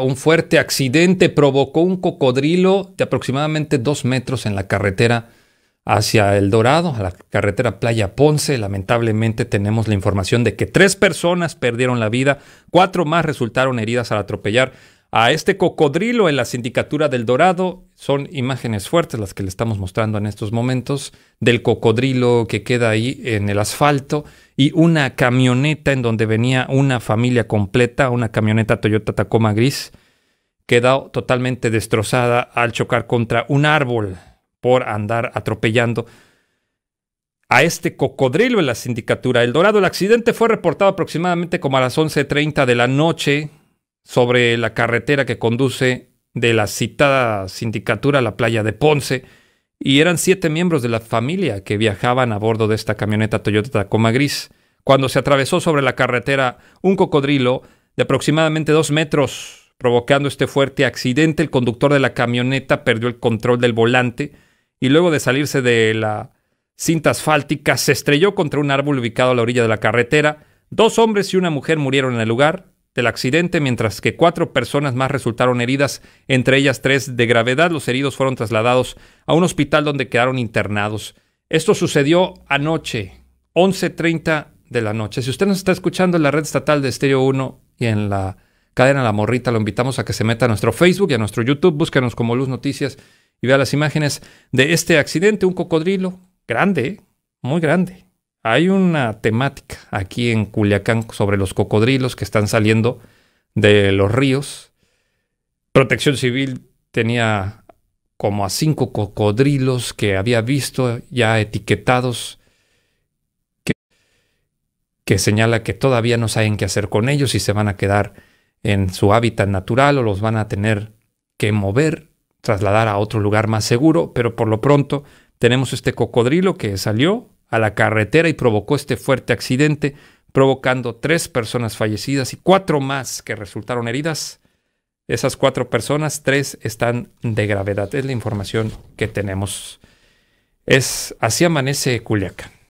Un fuerte accidente provocó un cocodrilo de aproximadamente dos metros en la carretera hacia El Dorado, a la carretera Playa Ponce. Lamentablemente tenemos la información de que tres personas perdieron la vida, cuatro más resultaron heridas al atropellar a este cocodrilo en la sindicatura del Dorado. Son imágenes fuertes las que le estamos mostrando en estos momentos del cocodrilo que queda ahí en el asfalto y una camioneta en donde venía una familia completa, una camioneta Toyota Tacoma gris, quedó totalmente destrozada al chocar contra un árbol por andar atropellando a este cocodrilo en la sindicatura del Dorado. El accidente fue reportado aproximadamente como a las 11.30 de la noche sobre la carretera que conduce de la citada sindicatura a la playa de Ponce, y eran siete miembros de la familia que viajaban a bordo de esta camioneta Toyota Tacoma gris. Cuando se atravesó sobre la carretera un cocodrilo de aproximadamente dos metros, provocando este fuerte accidente, el conductor de la camioneta perdió el control del volante y luego de salirse de la cinta asfáltica se estrelló contra un árbol ubicado a la orilla de la carretera. Dos hombres y una mujer murieron en el lugar, del accidente, mientras que cuatro personas más resultaron heridas, entre ellas tres de gravedad. Los heridos fueron trasladados a un hospital donde quedaron internados. Esto sucedió anoche, 11.30 de la noche. Si usted nos está escuchando en la red estatal de Estéreo 1 y en la cadena La Morrita, lo invitamos a que se meta a nuestro Facebook y a nuestro YouTube. Búsquenos como Luz Noticias y vea las imágenes de este accidente. Un cocodrilo grande, ¿eh? muy grande, hay una temática aquí en Culiacán sobre los cocodrilos que están saliendo de los ríos. Protección Civil tenía como a cinco cocodrilos que había visto ya etiquetados que, señala que todavía no saben qué hacer con ellos, y se van a quedar en su hábitat natural o los van a tener que mover, trasladar a otro lugar más seguro, pero por lo pronto tenemos este cocodrilo que salió a la carretera y provocó este fuerte accidente, provocando tres personas fallecidas y cuatro más que resultaron heridas. Esas cuatro personas, tres están de gravedad. Es la información que tenemos. Es así amanece Culiacán.